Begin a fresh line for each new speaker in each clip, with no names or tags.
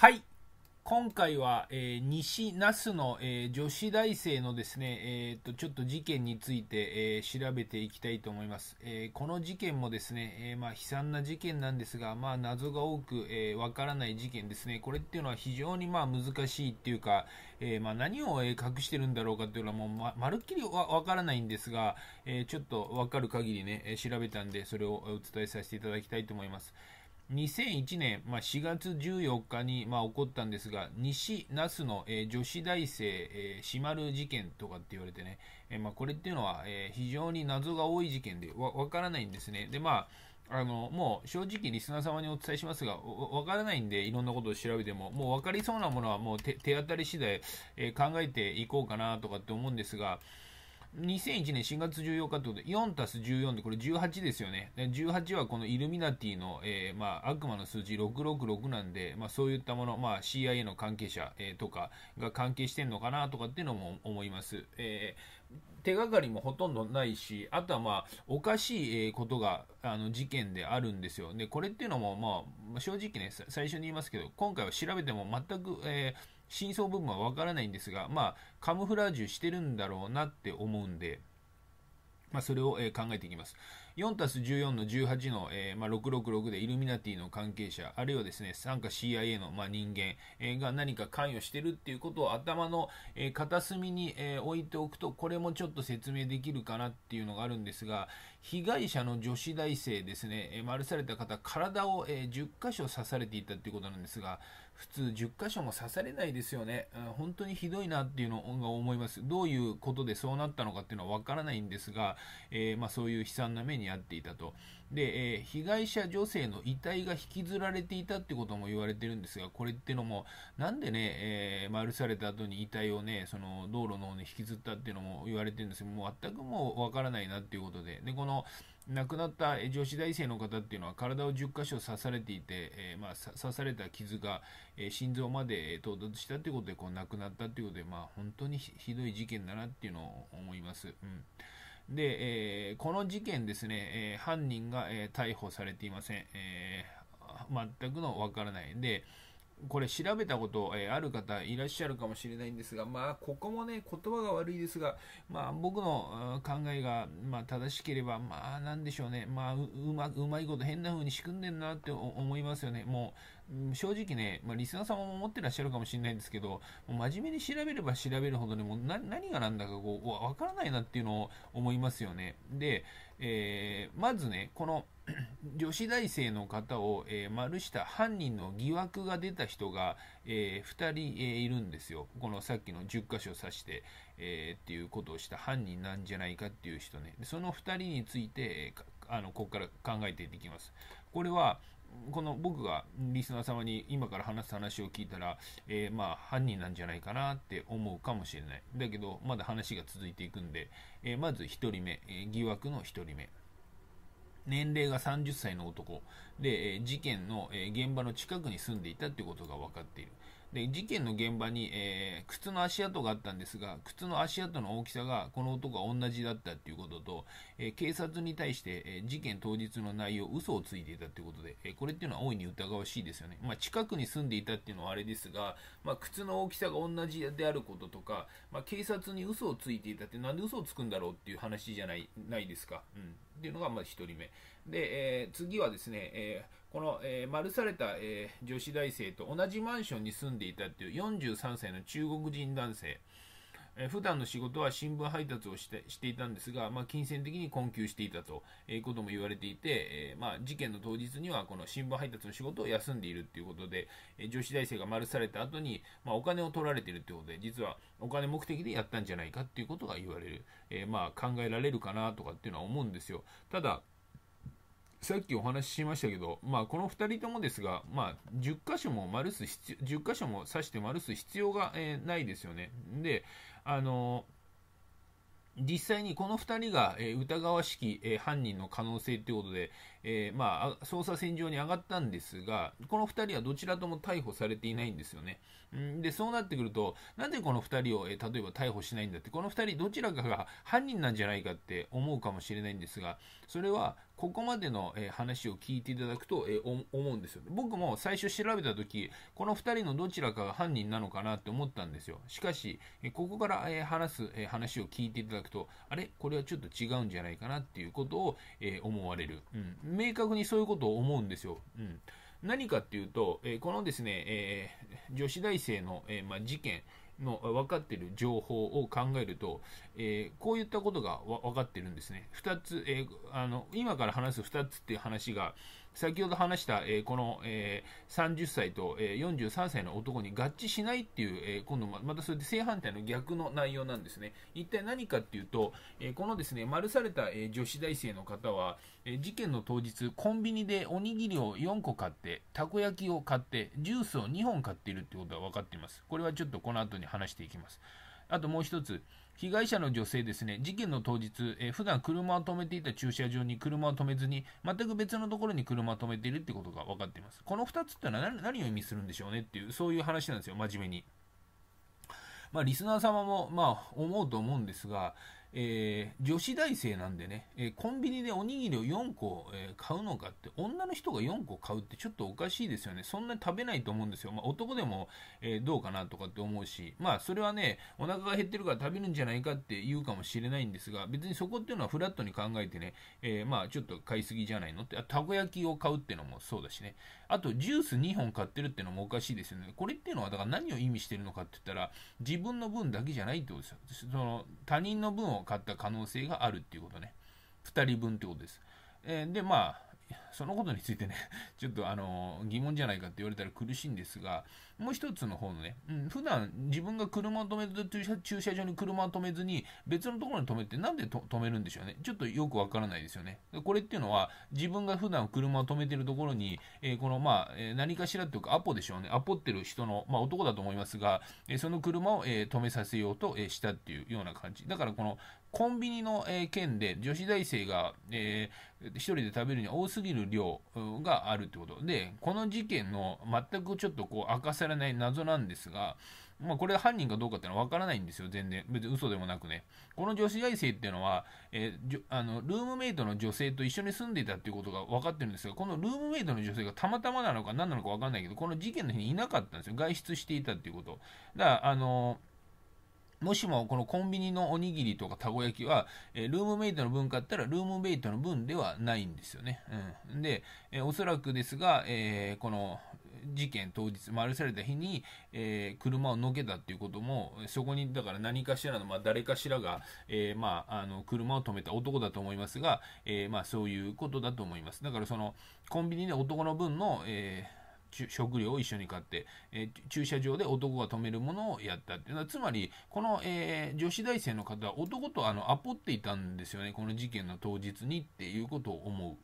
はい。今回は、えー、西那須の、えー、女子大生のですね、えーっと、ちょっと事件について、えー、調べていきたいと思います。えこの事件もですね、えまあ、悲惨な事件なんですが、まあ、謎が多くわ、えー、からない事件ですね、これっていうのは非常にまあ難しいっていうか、えまあ、何を隠してるんだろうかっていうのはもうままるっきりわからないんですが、えちょっとわかる限りね、調べたんで、それをお伝えさせていただきたいと思います。2001年、まあ、4月14日に、まあ、起こったんですが、西那須の、えー、女子大生、えー、シマ事件とかって言われてね、えー、まあ、これっていうのは、え非常に謎が多い事件でわ、からないんですね。で、まあ、あの、もう正直リスナー様にお伝えしますが、わからないんで、いろんなことを調べても、もう分かりそうなものはもう手当たり次第、え考えていこうかなとかって思うんですが、2001年4月14日ということで、4たす14でこれ18ですよね。18はこのイルミナティの、えー、まあ、悪魔の数字666なんで、まあ、そういったもの、まあ、CIA の関係者、えー、とかが関係してんのかなとかっていうのも思います。えー、手がかりもほとんどないし、あとはまあ、おかしいことが、あの、事件であるんですよ。で、これっていうのも、まあ、正直ね、最初に言いますけど、今回は調べても全く、えー真相部分はわからないんですが、まあ、カムフラージュしてるんだろうなって思うんで、まあ、それを、え考えていきます。4たす14の18の、えー、まあ、666でイルミナティの関係者、あるいはですね、参加 CIA の、まあ、人間、えー、が何か関与してるっていうことを頭の、えー、片隅に、え置いておくと、これもちょっと説明できるかなっていうのがあるんですが、被害者の女子大生ですね、えー、丸された方、体を、え10箇所刺されていたっていうことなんですが、普通10箇所も刺されないですよね。本当にひどいなっていうのが思います。どういうことでそうなったのかっていうのはわからないんですが、えー、まあ、そういう悲惨な目に遭っていたと。で、えー、被害者女性の遺体が引きずられていたってことも言われてるんですが、これってのも、なんでね、えー、丸された後に遺体をね、その道路の方に引きずったっていうのも言われてるんですけもう全くもうわからないなっていうことで。で、この、亡くなった女子大生の方っていうのは体を10箇所刺されていて、えー、まあ、刺された傷が、え心臓まで到達したということでこう亡くなったということで、まあ、本当にひどい事件だなっていうのを思います。うんで、えー、この事件ですね、えー、犯人が、えー、逮捕されていません。え全くのわからない。で、これ調べたこと、えー、ある方いらっしゃるかもしれないんですが、まあ、ここもね、言葉が悪いですが、まあ、僕の考えが、まあ、正しければ、まあ、なんでしょうね、まあ、うまうまいこと変な風に仕組んでるなって思いますよね。もう、正直ね、まあ、リスナー様も思ってらっしゃるかもしれないんですけど、真面目に調べれば調べるほどに、もう何がなんだかこう、わからないなっていうのを思いますよね。で、えー、まずね、この、女子大生の方を、えー、丸下犯人の疑惑が出た人が、えー、2人、えー、いるんですよ。このさっきの10箇所刺して、えー、っていうことをした犯人なんじゃないかっていう人ね。その2人について、えー、あのここから考えていきます。これはこの僕がリスナー様に今から話す話を聞いたら、えー、まあ犯人なんじゃないかなって思うかもしれない。だけどまだ話が続いていくんで、えー、まず1人目、え疑惑の1人目。年齢が30歳の男で、事件の現場の近くに住んでいたということが分かっている。で、事件の現場に、えー、靴の足跡があったんですが、靴の足跡の大きさがこの男が同じだったということと、えー、警察に対して、えー、事件当日の内容、嘘をついていたということで、えこれっていうのは大いに疑わしいですよね。まあ、近くに住んでいたっていうのはあれですが、まあ、靴の大きさが同じであることとか、まあ、警察に嘘をついていたって、なんで嘘をつくんだろうっていう話じゃない、ないですか。うん。っていうのがまず1人目。で、え次はですね、えーこの、えー、丸された、えー、女子大生と同じマンションに住んでいたっていう43歳の中国人男性、えー、普段の仕事は新聞配達をしてしていたんですが、まあ、金銭的に困窮していたということも言われていて、えー、まあ、事件の当日にはこの新聞配達の仕事を休んでいるということで、え女子大生が丸された後に、まあ、お金を取られているということで、実はお金目的でやったんじゃないかということが言われる、えまあ、考えられるかなとかっていうのは思うんですよ。たださっきお話ししましたけど、まあ、この2人ともですが、まあ、10箇所も丸す必10箇所も刺して丸す必要が、えー、ないですよね。で、あの実際にこの2人が、え疑わしき、え犯人の可能性ということで、えー、まあ、捜査線上に上がったんですが、この2人はどちらとも逮捕されていないんですよね。んで、そうなってくると、なんでこの2人を、えー、例えば逮捕しないんだって、この2人どちらかが犯人なんじゃないかって思うかもしれないんですが、それはここまでの、えー、話を聞いていただくと、え思うんですよ。僕も最初調べた時、この2人のどちらかが犯人なのかなって思ったんですよ。しかし、えここから、え話す、え話を聞いていただくと、あれこれはちょっと違うんじゃないかなっていうことを、え思われる。うん明確にそういうことを思うんですよ。うん、何かっていうと、えー、このですね、えー、女子大生の、えー、まあ、事件の分かっている情報を考えると、えこういったことが分かってるんですね。2つ、えあの今から話す2つっていう話が、先ほど話した、えー、この、えー、30歳と、えー、43歳の男に合致しないっていう、えー、今度またそれで正反対の逆の内容なんですね。一体何かっていうと、えこのですね、丸された、え女子大生の方は、え事件の当日、コンビニでおにぎりを4個買って、たこ焼きを買って、ジュースを2本買っているってことは分かっています。これはちょっとこの後に話していきます。あともう一つ、被害者の女性ですね、事件の当日、えー、普段車を止めていた駐車場に車を止めずに、全く別のところに車を止めているってことが分かっています。この2つってのは何を意味するんでしょうねっていう、そういう話なんですよ、真面目に。まあ、リスナー様も、まあ、思うと思うんですが、えー、女子大生なんでね、えー、コンビニでおにぎりを4個、えー、買うのかって、女の人が4個買うってちょっとおかしいですよね。そんなに食べないと思うんですよ。まあ、男でも、えどうかなとかって思うし、まあ、それはね、お腹が減ってるから食べるんじゃないかって言うかもしれないんですが、別にそこっていうのはフラットに考えてね、えまあ、ちょっと買いすぎじゃないのって、たこ焼きを買うっていうのもそうだしね。あと、ジュース2本買ってるっていうのもおかしいですよね。これっていうのは、だから何を意味してるのかって言ったら、自分の分だけじゃないってことですよ。その、他人の分を買った可能性があるっていうことね。2人分ってことです。えー、で、まあ、そのことについてね、ちょっとあの疑問じゃないかって言われたら苦しいんですが、もう一つの方のね、うん、普段自分が車を止めず駐車、駐車場に車を止めずに別のところに止めて、なんで止めるんでしょうね。ちょっとよくわからないですよね。これっていうのは、自分が普段車を止めてるところに、えー、このまあ、えー、何かしらっていうか、アポでしょうね。アポってる人の、まあ、男だと思いますが、えー、その車を、え止めさせようと、えしたっていうような感じ。だからこのコンビニの、えー、件で女子大生が、えー、一人で食べるに多すぎる量があるってことで、この事件の全くちょっとこう明かされない謎なんですが、まあ、これ犯人かどうかってのは分からないんですよ、全然。別に嘘でもなくね。この女子大生っていうのは、えー、あのルームメイトの女性と一緒に住んでいたっていうことが分かってるんですが、このルームメイトの女性がたまたまなのか何なのか分かんないけど、この事件の日にいなかったんですよ。外出していたっていうこと。だから、あのーもしもこのコンビニのおにぎりとかたこ焼きは、えルームメイトの分買ったらルームメイトの分ではないんですよね。うん、で、えおそらくですが、えー、この事件当日、丸された日に、えー、車をのけたっていうことも、そこにだから何かしらの、まあ、誰かしらが、えー、まあ、あの車を止めた男だと思いますが、えまあ、そういうことだと思います。だからそのコンビニで男の分の、えー食料を一緒に買って、えー、駐車場で男が止めるものをやったっていうのは、つまり、この、えー、女子大生の方は男とあのアポっていたんですよね、この事件の当日にっていうことを思う。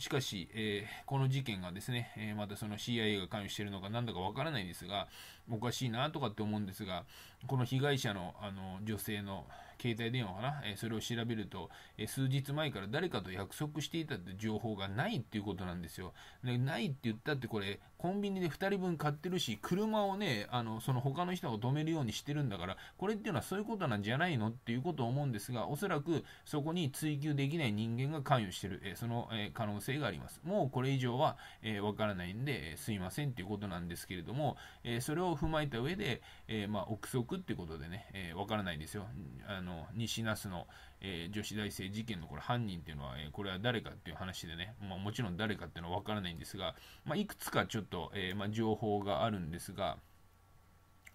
しかし、えー、この事件がですね、えー、またその CIA が関与しているのかなんだかわからないですが、おかしいなとかって思うんですが、この被害者のあの女性の携帯電話かな、えー、それを調べると、え数日前から誰かと約束していたって情報がないっていうことなんですよ。ないって言ったってこれ、コンビニで2人分買ってるし、車をね、あの、その他の人が止めるようにしてるんだから、これっていうのはそういうことなんじゃないのっていうことを思うんですが、おそらくそこに追及できない人間が関与してる、えその、えー、可能性があります。もうこれ以上は、えー、からないんで、えすいませんっていうことなんですけれども、えそれを踏まえた上で、えまあ、憶測っていうことでね、えわからないですよ。あの、西那須の、えー、女子大生事件のこれ犯人っていうのは、えー、これは誰かっていう話でね、まあ、もちろん誰かっていうのは分からないんですが、まあ、いくつかちょっと、えー、まあ、情報があるんですが、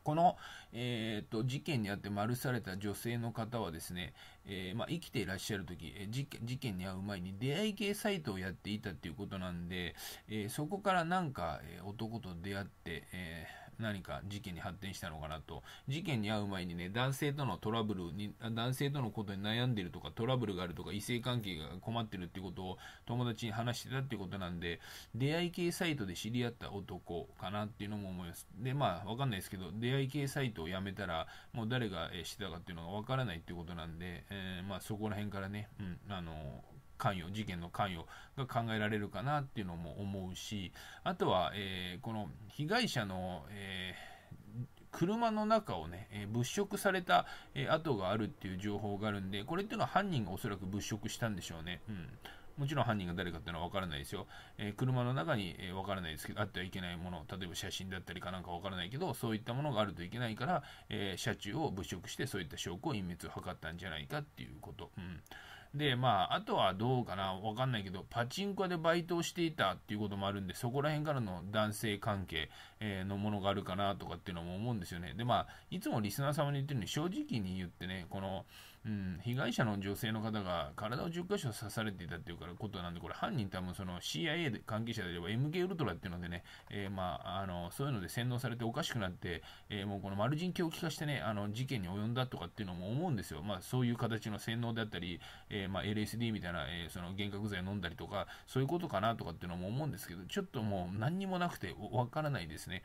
この、えーと、事件にあって丸された女性の方はですね、えー、まあ、生きていらっしゃる時、え事件に遭う前に出会い系サイトをやっていたということなんで、えー、そこからなんか、え男と出会って、えー何か事件に発展したのかなと。事件に遭う前にね、男性とのトラブルに、男性とのことに悩んでるとか、トラブルがあるとか、異性関係が困ってるってことを友達に話してたってことなんで、出会い系サイトで知り合った男かなっていうのも思います。で、まあ、わかんないですけど、出会い系サイトをやめたら、もう誰がしてたかっていうのがわからないっていうことなんで、えー、まあ、そこら辺からね、うん、あの関与事件の関与が考えられるかなっていうのも思うしあとは、えー、この被害者の、えー車の中をね、え物色された、え跡があるっていう情報があるんで、これっていうのは犯人がおそらく物色したんでしょうね。うん。もちろん犯人が誰かっていうのは分からないですよ。えー、車の中に、えー、分からないですけど、あってはいけないもの、例えば写真だったりかなんか分からないけど、そういったものがあるといけないから、えー、車中を物色して、そういった証拠を隠滅を図ったんじゃないかっていうこと。うんで、まあ、あとはどうかな、わかんないけど、パチンコでバイトをしていたっていうこともあるんで、そこら辺からの男性関係、えのものがあるかなとかっていうのも思うんですよね。で、まあ、いつもリスナー様に言ってるのに、正直に言ってね、この、うん、被害者の女性の方が体を10箇所刺されていたっていうからことなんで、これ犯人多分その CIA で関係者であれば MK ウルトラっていうのでね、えー、まあ、あの、そういうので洗脳されておかしくなって、えー、もうこのジン狂気化してね、あの、事件に及んだとかっていうのも思うんですよ。まあ、そういう形の洗脳であったり、えー、まあ、LSD みたいな、えその幻覚剤飲んだりとか、そういうことかなとかっていうのも思うんですけど、ちょっともう何にもなくてわからないですね。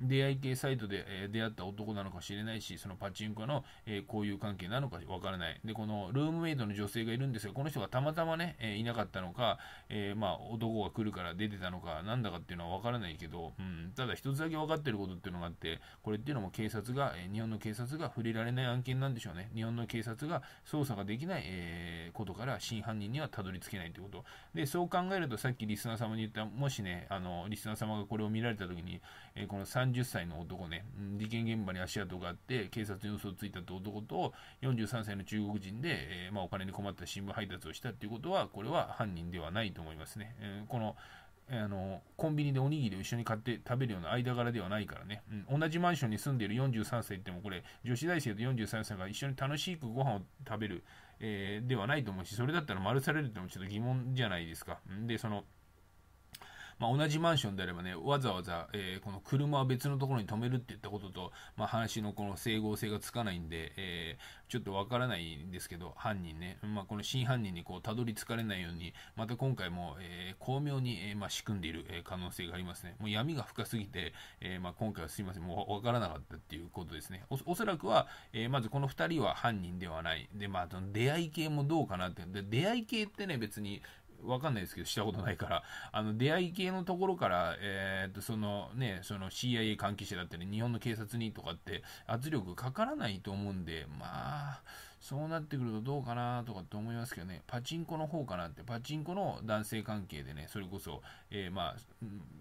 出会い系サイトで、え出会った男なのか知れないし、そのパチンコの、え交友関係なのかわからない。で、このルームメイトの女性がいるんですが、この人がたまたまね、えいなかったのか、えまあ、男が来るから出てたのか、なんだかっていうのはわからないけど、うん、ただ一つだけ分かってることっていうのがあって、これっていうのも警察が、え日本の警察が触れられない案件なんでしょうね。日本の警察が捜査ができない、えことから真犯人にはたどり着けないということ。で、そう考えるとさっきリスナー様に言った、もしね、あの、リスナー様がこれを見られた時に、えこの3 30歳の男ね、事件現場に足跡があって、警察に嘘をついたって男と、43歳の中国人で、えー、まあ、お金に困った新聞配達をしたっていうことは、これは犯人ではないと思いますね。えー、このあのコンビニでおにぎりを一緒に買って食べるような間柄ではないからね、うん、同じマンションに住んでいる43歳ってもこれ女子大生と43歳が一緒に楽しくご飯を食べる、えー、ではないと思うしそれだったら丸されるってもちょっと疑問じゃないですかでそのまあ、同じマンションであればね、わざわざ、えー、この車は別のところに止めるって言ったことと、まあ、話のこの整合性がつかないんで、えー、ちょっとわからないんですけど、犯人ね、まあ、この真犯人にこう、たどり着かれないように、また今回も、えー、巧妙に、えまあ、仕組んでいる、え可能性がありますね。もう闇が深すぎて、えまあ、今回はすいません、もうわからなかったっていうことですね。おそらくは、えまずこの2人は犯人ではない。で、まあ、出会い系もどうかなって。で、出会い系ってね、別に、わかんないですけど、したことないから、あの、出会い系のところから、えー、っと、そのね、その CIA 関係者だったり、日本の警察にとかって圧力かからないと思うんで、まあ、そうなってくるとどうかなとかって思いますけどね、パチンコの方かなって、パチンコの男性関係でね、それこそ、えー、まあ、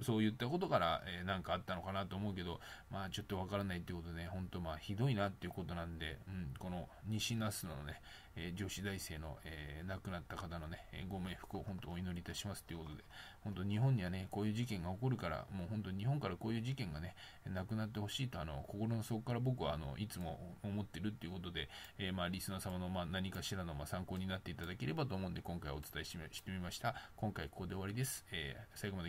そういったことから、えー、なんかあったのかなと思うけど、まあ、ちょっとわからないってことで、ね、当まあ、ひどいなっていうことなんで、うん、この西那須野のね、えー、女子大生の、えー、亡くなった方のね、えご冥福を本当お祈りいたしますということで、本当日本にはね、こういう事件が起こるから、もう本当日本からこういう事件がね、なくなってほしいと、あの、心の底から僕は、あの、いつも思ってるっていうことで、えまあ、ナー様のま何かしらのま参考になっていただければと思うんで、今回お伝えしてみました。今回ここで終わりです。えー、最後まで